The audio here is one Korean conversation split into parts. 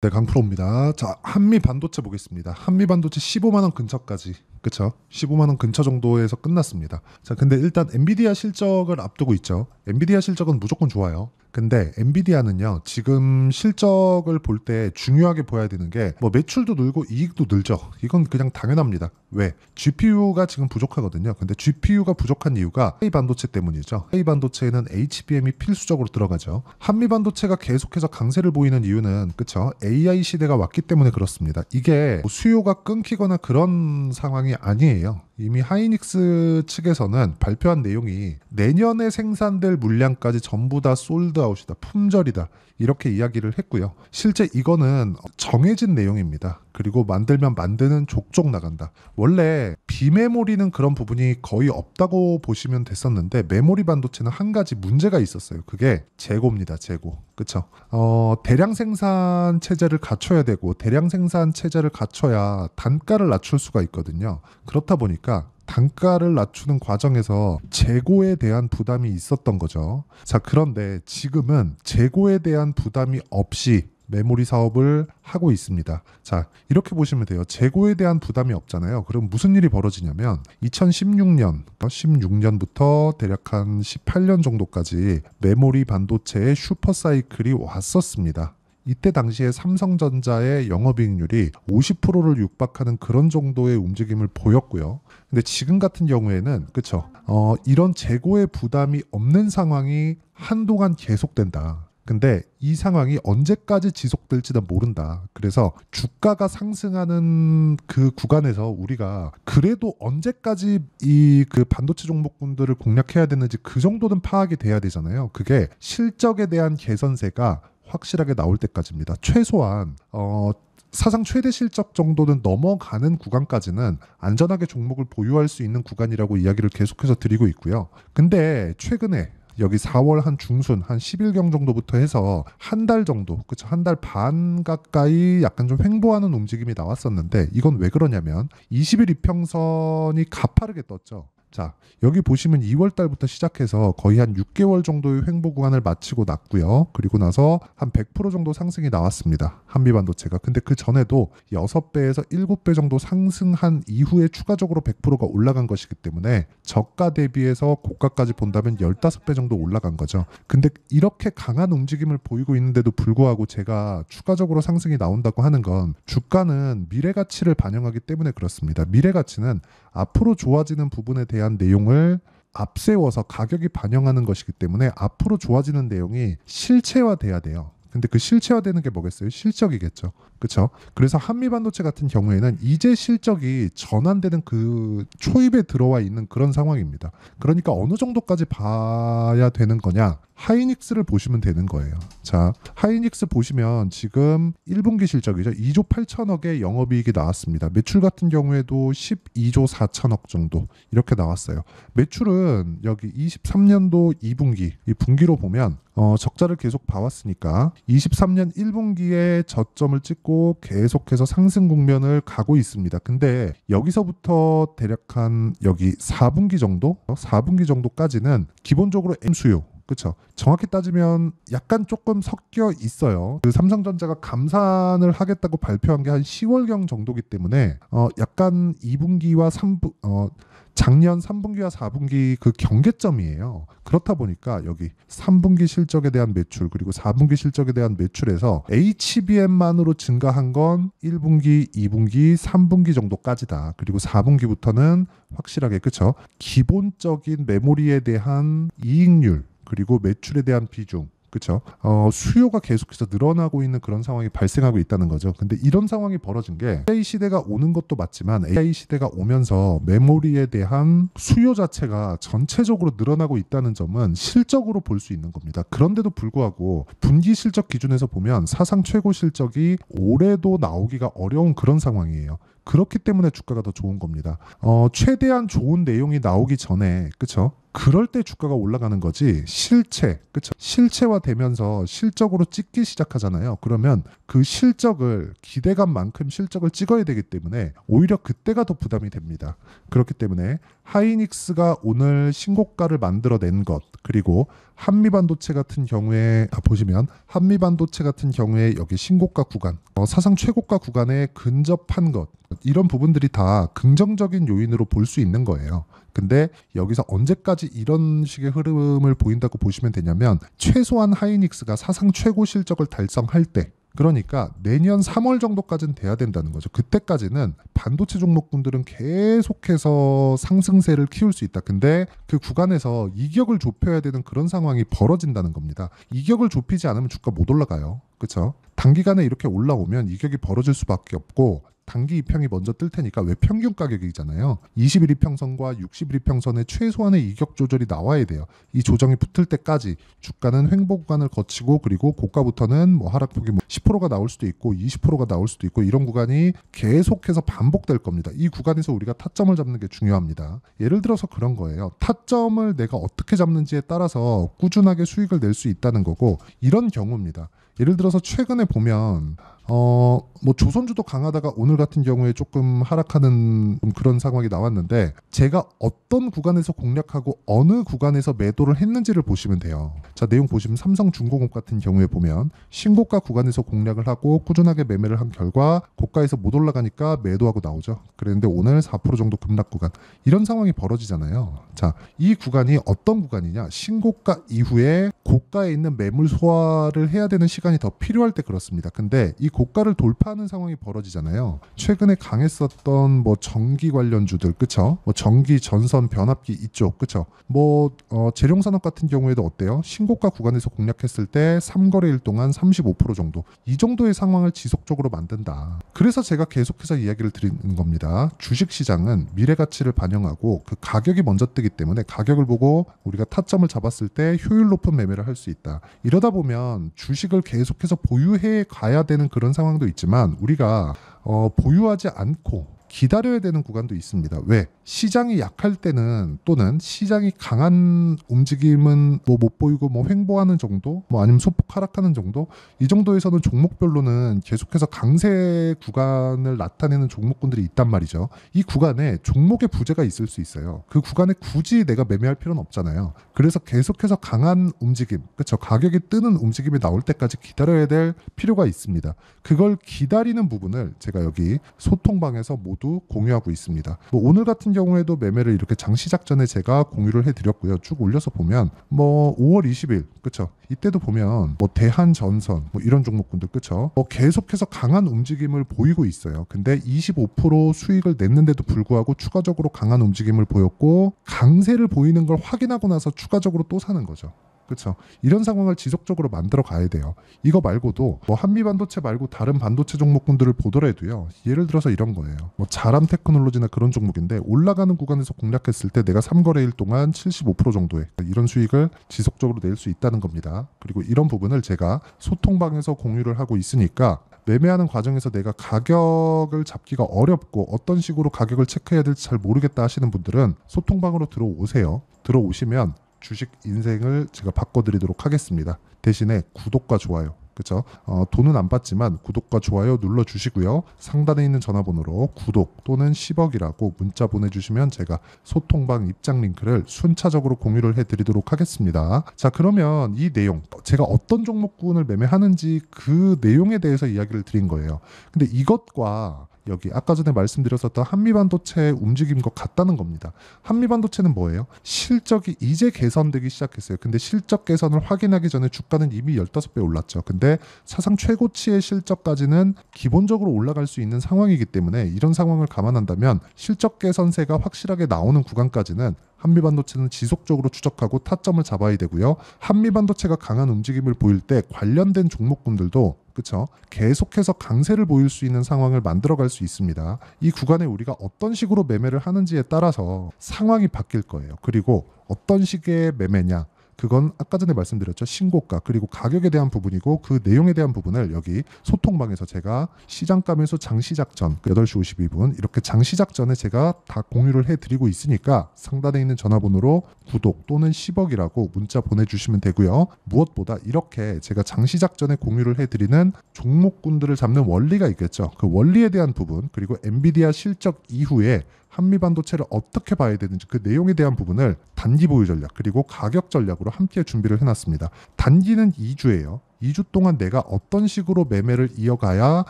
네, 강프로입니다. 자, 한미 반도체 보겠습니다. 한미 반도체 15만 원 근처까지. 그쵸? 15만 원 근처 정도에서 끝났습니다. 자, 근데 일단 엔비디아 실적을 앞두고 있죠. 엔비디아 실적은 무조건 좋아요. 근데 엔비디아는요, 지금 실적을 볼 때 중요하게 보여야 되는 게 뭐 매출도 늘고 이익도 늘죠. 이건 그냥 당연합니다. 왜? GPU가 지금 부족하거든요. 근데 GPU가 부족한 이유가 헤이 반도체 때문이죠. 헤이 반도체에는 HBM이 필수적으로 들어가죠. 한미 반도체가 계속해서 강세를 보이는 이유는 그쵸? AI 시대가 왔기 때문에 그렇습니다. 이게 뭐 수요가 끊기거나 그런 상황이 아니에요. 이미 하이닉스 측에서는 발표한 내용이 내년에 생산될 물량까지 전부 다 솔드아웃이다, 품절이다 이렇게 이야기를 했고요. 실제 이거는 정해진 내용입니다. 그리고 만들면 만드는 족족 나간다. 원래 비메모리는 그런 부분이 거의 없다고 보시면 됐었는데 메모리 반도체는 한 가지 문제가 있었어요. 그게 재고입니다. 재고. 그쵸? 어, 대량 생산 체제를 갖춰야 되고 대량 생산 체제를 갖춰야 단가를 낮출 수가 있거든요. 그렇다 보니까 단가를 낮추는 과정에서 재고에 대한 부담이 있었던 거죠. 자, 그런데 지금은 재고에 대한 부담이 없이 메모리 사업을 하고 있습니다. 자, 이렇게 보시면 돼요. 재고에 대한 부담이 없잖아요. 그럼 무슨 일이 벌어지냐면 2016년, 16년부터 대략 한 18년 정도까지 메모리 반도체의 슈퍼사이클이 왔었습니다. 이때 당시에 삼성전자의 영업이익률이 50%를 육박하는 그런 정도의 움직임을 보였고요. 근데 지금 같은 경우에는 그쵸? 어, 이런 재고의 부담이 없는 상황이 한동안 계속된다. 근데 이 상황이 언제까지 지속될지도 모른다. 그래서 주가가 상승하는 그 구간에서 우리가 그래도 언제까지 이 그 반도체 종목군들을 공략해야 되는지 그 정도는 파악이 돼야 되잖아요. 그게 실적에 대한 개선세가 확실하게 나올 때까지입니다. 최소한 어 사상 최대 실적 정도는 넘어가는 구간까지는 안전하게 종목을 보유할 수 있는 구간이라고 이야기를 계속해서 드리고 있고요. 근데 최근에 여기 4월 한 중순 한 10일경 정도부터 해서 한 달 정도 그쵸 한달 반 가까이 약간 좀 횡보하는 움직임이 나왔었는데 이건 왜 그러냐면 20일 이평선이 가파르게 떴죠. 자, 여기 보시면 2월 달부터 시작해서 거의 한 6개월 정도의 횡보 구간을 마치고 났고요. 그리고 나서 한 100% 정도 상승이 나왔습니다. 한미 반도체가. 근데 그 전에도 6배에서 7배 정도 상승한 이후에 추가적으로 100%가 올라간 것이기 때문에 저가 대비해서 고가까지 본다면 15배 정도 올라간 거죠. 근데 이렇게 강한 움직임을 보이고 있는데도 불구하고 제가 추가적으로 상승이 나온다고 하는 건 주가는 미래 가치를 반영하기 때문에 그렇습니다. 미래 가치는 앞으로 좋아지는 부분에 대한 내용을 앞세워서 가격이 반영하는 것이기 때문에 앞으로 좋아지는 내용이 실체화돼야 돼요. 근데 그 실체화되는 게 뭐겠어요? 실적이겠죠. 그렇죠. 그래서 한미 반도체 같은 경우에는 이제 실적이 전환되는 그 초입에 들어와 있는 그런 상황입니다. 그러니까 어느 정도까지 봐야 되는 거냐? 하이닉스를 보시면 되는 거예요. 자, 하이닉스 보시면 지금 1분기 실적이죠. 2조 8천억의 영업이익이 나왔습니다. 매출 같은 경우에도 12조 4천억 정도 이렇게 나왔어요. 매출은 여기 23년도 2분기, 이 분기로 보면 어, 적자를 계속 봐왔으니까 23년 1분기에 저점을 찍고 있고 계속해서 상승 국면을 가고 있습니다. 근데 여기서부터 대략 한 여기 4분기 정도, 4분기 정도까지는 기본적으로 M 수요 그렇죠. 정확히 따지면 약간 조금 섞여 있어요. 그 삼성전자가 감산을 하겠다고 발표한 게 한 10월경 정도기 때문에 어 약간 2분기와 3분 어 작년 3분기와 4분기 그 경계점이에요. 그렇다 보니까 여기 3분기 실적에 대한 매출 그리고 4분기 실적에 대한 매출에서 HBM만으로 증가한 건 1분기, 2분기, 3분기 정도까지다. 그리고 4분기부터는 확실하게 그쵸 기본적인 메모리에 대한 이익률 그리고 매출에 대한 비중 그쵸 어, 수요가 계속해서 늘어나고 있는 그런 상황이 발생하고 있다는 거죠. 근데 이런 상황이 벌어진 게 AI 시대가 오는 것도 맞지만 AI 시대가 오면서 메모리에 대한 수요 자체가 전체적으로 늘어나고 있다는 점은 실적으로 볼 수 있는 겁니다. 그런데도 불구하고 분기 실적 기준에서 보면 사상 최고 실적이 올해도 나오기가 어려운 그런 상황이에요. 그렇기 때문에 주가가 더 좋은 겁니다. 어, 최대한 좋은 내용이 나오기 전에 그쵸 그럴 때 주가가 올라가는 거지 실체 그쵸 실체화 되면서 실적으로 찍기 시작하잖아요 그러면 그 실적을 기대감만큼 실적을 찍어야 되기 때문에 오히려 그때가 더 부담이 됩니다 그렇기 때문에 하이닉스가 오늘 신고가를 만들어낸 것 그리고 한미 반도체 같은 경우에 아, 보시면 한미 반도체 같은 경우에 여기 신고가 구간, 어, 사상 최고가 구간에 근접한 것 이런 부분들이 다 긍정적인 요인으로 볼 수 있는 거예요. 근데 여기서 언제까지 이런 식의 흐름을 보인다고 보시면 되냐면 최소한 하이닉스가 사상 최고 실적을 달성할 때 그러니까 내년 3월 정도까지는 돼야 된다는 거죠. 그때까지는 반도체 종목군들은 계속해서 상승세를 키울 수 있다. 근데 그 구간에서 이격을 좁혀야 되는 그런 상황이 벌어진다는 겁니다. 이격을 좁히지 않으면 주가 못 올라가요. 그렇죠? 단기간에 이렇게 올라오면 이격이 벌어질 수밖에 없고 단기 이평이 먼저 뜰 테니까 왜 평균 가격이잖아요. 2 1위 평선과 6 1위 평선의 최소한의 이격 조절이 나와야 돼요. 이 조정이 붙을 때까지 주가는 횡보 구간을 거치고 그리고 고가부터는 뭐 하락폭이 뭐 10%가 나올 수도 있고 20%가 나올 수도 있고 이런 구간이 계속해서 반복될 겁니다. 이 구간에서 우리가 타점을 잡는 게 중요합니다. 예를 들어서 그런 거예요. 타점을 내가 어떻게 잡는지에 따라서 꾸준하게 수익을 낼 수 있다는 거고 이런 경우입니다. 예를 들어서 최근에 보면 어, 뭐 조선주도 강하다가 오늘 같은 경우에 조금 하락하는 그런 상황이 나왔는데 제가 어떤 구간에서 공략하고 어느 구간에서 매도를 했는지를 보시면 돼요. 자, 내용 보시면 삼성중공업 같은 경우에 보면 신고가 구간에서 공략을 하고 꾸준하게 매매를 한 결과 고가에서 못 올라가니까 매도하고 나오죠. 그랬는데 오늘 4% 정도 급락 구간 이런 상황이 벌어지잖아요. 자, 이 구간이 어떤 구간이냐? 신고가 이후에 고가에 있는 매물 소화를 해야 되는 시간이 더 필요할 때 그렇습니다. 근데 이 고가를 돌파하는 상황이 벌어지잖아요. 최근에 강했었던 뭐 전기 관련주들 그쵸? 뭐 전기 전선 변압기 이쪽 그쵸? 뭐 어, 재룡산업 같은 경우에도 어때요? 신고가 구간에서 공략했을 때 3거래일 동안 35% 정도 이 정도의 상황을 지속적으로 만든다. 그래서 제가 계속해서 이야기를 드리는 겁니다. 주식 시장은 미래 가치를 반영하고 그 가격이 먼저 뜨기 때문에 가격을 보고 우리가 타점을 잡았을 때 효율 높은 매매를 할 수 있다. 이러다 보면 주식을 계속해서 보유해 가야 되는 그런 그런 상황도 있지만 우리가 어, 보유하지 않고 기다려야 되는 구간도 있습니다. 왜? 시장이 약할 때는 또는 시장이 강한 움직임은 뭐 못 보이고 뭐 횡보하는 정도, 뭐 아니면 소폭 하락하는 정도, 이 정도에서는 종목별로는 계속해서 강세 구간을 나타내는 종목군들이 있단 말이죠. 이 구간에 종목의 부재가 있을 수 있어요. 그 구간에 굳이 내가 매매할 필요는 없잖아요. 그래서 계속해서 강한 움직임, 그렇죠? 가격이 뜨는 움직임이 나올 때까지 기다려야 될 필요가 있습니다. 그걸 기다리는 부분을 제가 여기 소통방에서 모두 모두 공유하고 있습니다. 뭐 오늘 같은 경우에도 매매를 이렇게 장 시작 전에 제가 공유를 해드렸고요. 쭉 올려서 보면 뭐 5월 20일 그쵸? 이때도 보면 뭐 대한전선 뭐 이런 종목군들 그쵸? 뭐 계속해서 강한 움직임을 보이고 있어요. 근데 25% 수익을 냈는데도 불구하고 추가적으로 강한 움직임을 보였고 강세를 보이는 걸 확인하고 나서 추가적으로 또 사는 거죠. 그렇죠. 이런 상황을 지속적으로 만들어 가야 돼요. 이거 말고도 뭐 한미 반도체 말고 다른 반도체 종목군들을 보더라도요. 예를 들어서 이런 거예요. 뭐 자람 테크놀로지나 그런 종목인데 올라가는 구간에서 공략했을 때 내가 3거래일 동안 75% 정도의 이런 수익을 지속적으로 낼 수 있다는 겁니다. 그리고 이런 부분을 제가 소통방에서 공유를 하고 있으니까 매매하는 과정에서 내가 가격을 잡기가 어렵고 어떤 식으로 가격을 체크해야 될지 잘 모르겠다 하시는 분들은 소통방으로 들어오세요. 들어오시면 주식 인생을 제가 바꿔드리도록 하겠습니다. 대신에 구독과 좋아요 그쵸 어, 돈은 안 받지만 구독과 좋아요 눌러 주시고요. 상단에 있는 전화번호로 구독 또는 10억이라고 문자 보내주시면 제가 소통방 입장 링크를 순차적으로 공유를 해드리도록 하겠습니다. 자 그러면 이 내용 제가 어떤 종목군을 매매하는지 그 내용에 대해서 이야기를 드린 거예요. 근데 이것과 여기 아까 전에 말씀드렸었던 한미반도체의 움직임것 같다는 겁니다. 한미반도체는 뭐예요? 실적이 이제 개선되기 시작했어요. 근데 실적 개선을 확인하기 전에 주가는 이미 15배 올랐죠. 근데 사상 최고치의 실적까지는 기본적으로 올라갈 수 있는 상황이기 때문에 이런 상황을 감안한다면 실적 개선세가 확실하게 나오는 구간까지는 한미반도체는 지속적으로 추적하고 타점을 잡아야 되고요. 한미반도체가 강한 움직임을 보일 때 관련된 종목군들도 그렇죠? 계속해서 강세를 보일 수 있는 상황을 만들어갈 수 있습니다. 이 구간에 우리가 어떤 식으로 매매를 하는지에 따라서 상황이 바뀔 거예요. 그리고 어떤 식의 매매냐, 그건 아까 전에 말씀드렸죠. 신고가 그리고 가격에 대한 부분이고 그 내용에 대한 부분을 여기 소통방에서 제가 시장가면서 장시작 전 8시 그 52분 이렇게 장시작 전에 제가 다 공유를 해드리고 있으니까 상단에 있는 전화번호로 구독 또는 10억이라고 문자 보내주시면 되고요. 무엇보다 이렇게 제가 장시작 전에 공유를 해드리는 종목군들을 잡는 원리가 있겠죠. 그 원리에 대한 부분 그리고 엔비디아 실적 이후에 한미 반도체를 어떻게 봐야 되는지 그 내용에 대한 부분을 단기 보유 전략 그리고 가격 전략으로 함께 준비를 해놨습니다. 단기는 2주예요. 2주 동안 내가 어떤 식으로 매매를 이어가야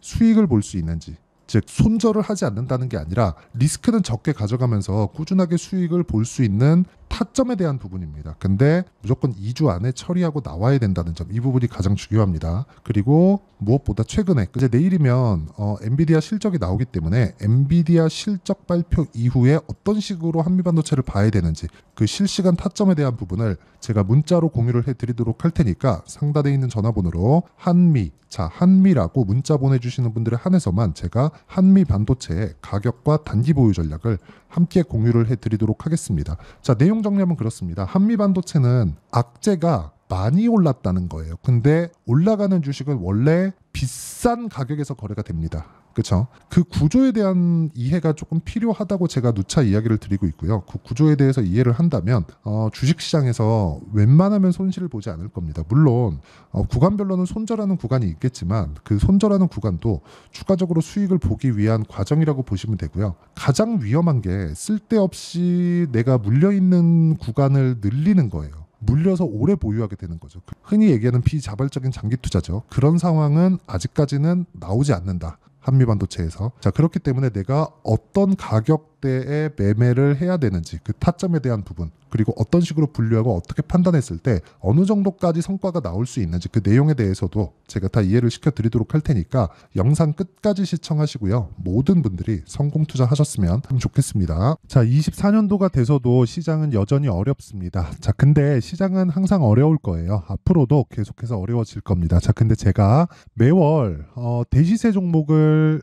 수익을 볼 수 있는지 즉 손절을 하지 않는다는 게 아니라 리스크는 적게 가져가면서 꾸준하게 수익을 볼 수 있는 타점에 대한 부분입니다. 근데 무조건 2주 안에 처리하고 나와야 된다는 점, 이 부분이 가장 중요합니다. 그리고 무엇보다 최근에, 이제 내일이면 어, 엔비디아 실적이 나오기 때문에 엔비디아 실적 발표 이후에 어떤 식으로 한미반도체를 봐야 되는지 그 실시간 타점에 대한 부분을 제가 문자로 공유를 해드리도록 할 테니까 상단에 있는 전화번호로 한미, 자, 한미라고 문자 보내주시는 분들에 한해서만 제가 한미 반도체의 가격과 단기 보유 전략을 함께 공유를 해드리도록 하겠습니다. 자, 내용 총정 정리하면 그렇습니다. 한미 반도체는 악재가 많이 올랐다는 거예요. 근데 올라가는 주식은 원래 비싼 가격에서 거래가 됩니다. 그렇죠. 그 구조에 대한 이해가 조금 필요하다고 제가 누차 이야기를 드리고 있고요. 그 구조에 대해서 이해를 한다면 어, 주식시장에서 웬만하면 손실을 보지 않을 겁니다. 물론 어, 구간별로는 손절하는 구간이 있겠지만 그 손절하는 구간도 추가적으로 수익을 보기 위한 과정이라고 보시면 되고요. 가장 위험한 게 쓸데없이 내가 물려 있는 구간을 늘리는 거예요. 물려서 오래 보유하게 되는 거죠. 흔히 얘기하는 비자발적인 장기 투자죠. 그런 상황은 아직까지는 나오지 않는다. 한미 반도체에서. 자, 그렇기 때문에 내가 어떤 가격 가격대에 매매를 해야 되는지 그 타점에 대한 부분 그리고 어떤 식으로 분류하고 어떻게 판단했을 때 어느 정도까지 성과가 나올 수 있는지 그 내용에 대해서도 제가 다 이해를 시켜드리도록 할 테니까 영상 끝까지 시청하시고요. 모든 분들이 성공 투자하셨으면 좋겠습니다. 자, 24년도가 돼서도 시장은 여전히 어렵습니다. 자, 근데 시장은 항상 어려울 거예요. 앞으로도 계속해서 어려워질 겁니다. 자, 근데 제가 매월 어, 대시세 종목을